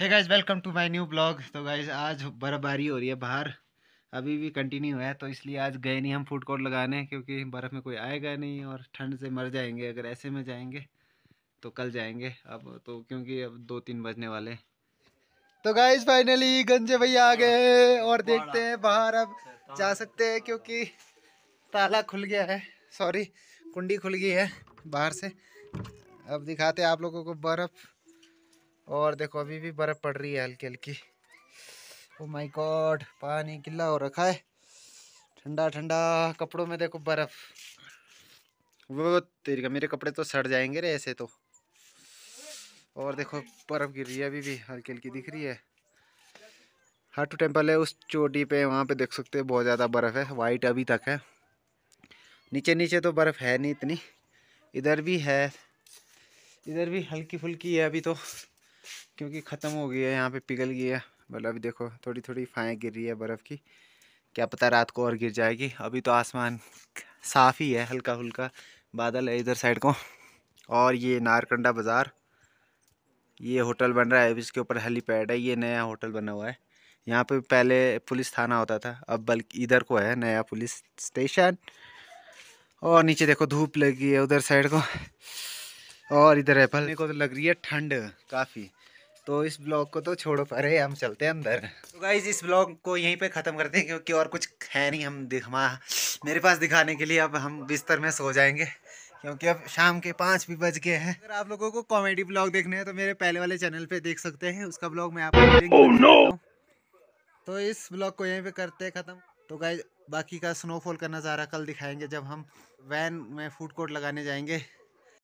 है guys welcome to my new blog तो guys आज बर्फबारी हो रही है बाहर अभी भी कंटिन्यू है तो इसलिए आज गए नहीं हम फूड कोर्ट लगाने क्योंकि बर्फ़ में कोई आएगा नहीं और ठंड से मर जाएंगे अगर ऐसे में जाएंगे तो कल जाएंगे अब तो क्योंकि अब दो तीन बजने वाले तो गाइज फाइनली गंजे भैया आ गए और देखते हैं बाहर अब जा सकते हैं क्योंकि ताला खुल गया है सॉरी कुंडी खुल गई है बाहर से अब दिखाते हैं आप लोगों को बर्फ़ और देखो अभी भी बर्फ़ पड़ रही है हल्की हल्की ओ माय गॉड पानी गिल्ला हो रखा है ठंडा ठंडा कपड़ों में देखो बर्फ़ वो तेरी का मेरे कपड़े तो सड़ जाएंगे रे ऐसे तो और देखो बर्फ़ गिर रही है अभी भी हल्की हल्की दिख रही है हाटू टेम्पल है उस चोटी पे वहाँ पे देख सकते हो बहुत ज़्यादा बर्फ़ है वाइट अभी तक है नीचे नीचे तो बर्फ़ है नहीं इतनी इधर भी है इधर भी हल्की फुल्की है अभी तो क्योंकि ख़त्म हो गई है यहाँ पे पिघल गई है मतलब देखो थोड़ी थोड़ी फाएँ गिर रही है बर्फ़ की क्या पता रात को और गिर जाएगी अभी तो आसमान साफ़ ही है हल्का हल्का बादल है इधर साइड को और ये नारकंडा बाज़ार ये होटल बन रहा है इसके ऊपर हेलीपैड है ये नया होटल बना हुआ है यहाँ पे पहले पुलिस थाना होता था अब बल्कि इधर को है नया पुलिस स्टेशन और नीचे देखो धूप लगी है उधर साइड को और इधर है फलने को तो लग रही है ठंड काफ़ी तो इस ब्लॉग को तो छोड़ो परे हम चलते हैं अंदर तो गाइज इस ब्लॉग को यहीं पे ख़त्म करते हैं क्योंकि और कुछ है नहीं हम दिखा मेरे पास दिखाने के लिए अब हम बिस्तर में सो जाएंगे क्योंकि अब शाम के पाँच भी बज गए हैं अगर आप लोगों को कॉमेडी ब्लॉग देखने हैं तो मेरे पहले वाले चैनल पर देख सकते हैं उसका ब्लॉग मैं आप oh, तो इस ब्लॉग को यहीं पर करते हैं ख़त्म तो गाइज बाकी का स्नोफॉल का नज़ारा कल दिखाएंगे जब हम वैन में फूड कोर्ट लगाने जाएंगे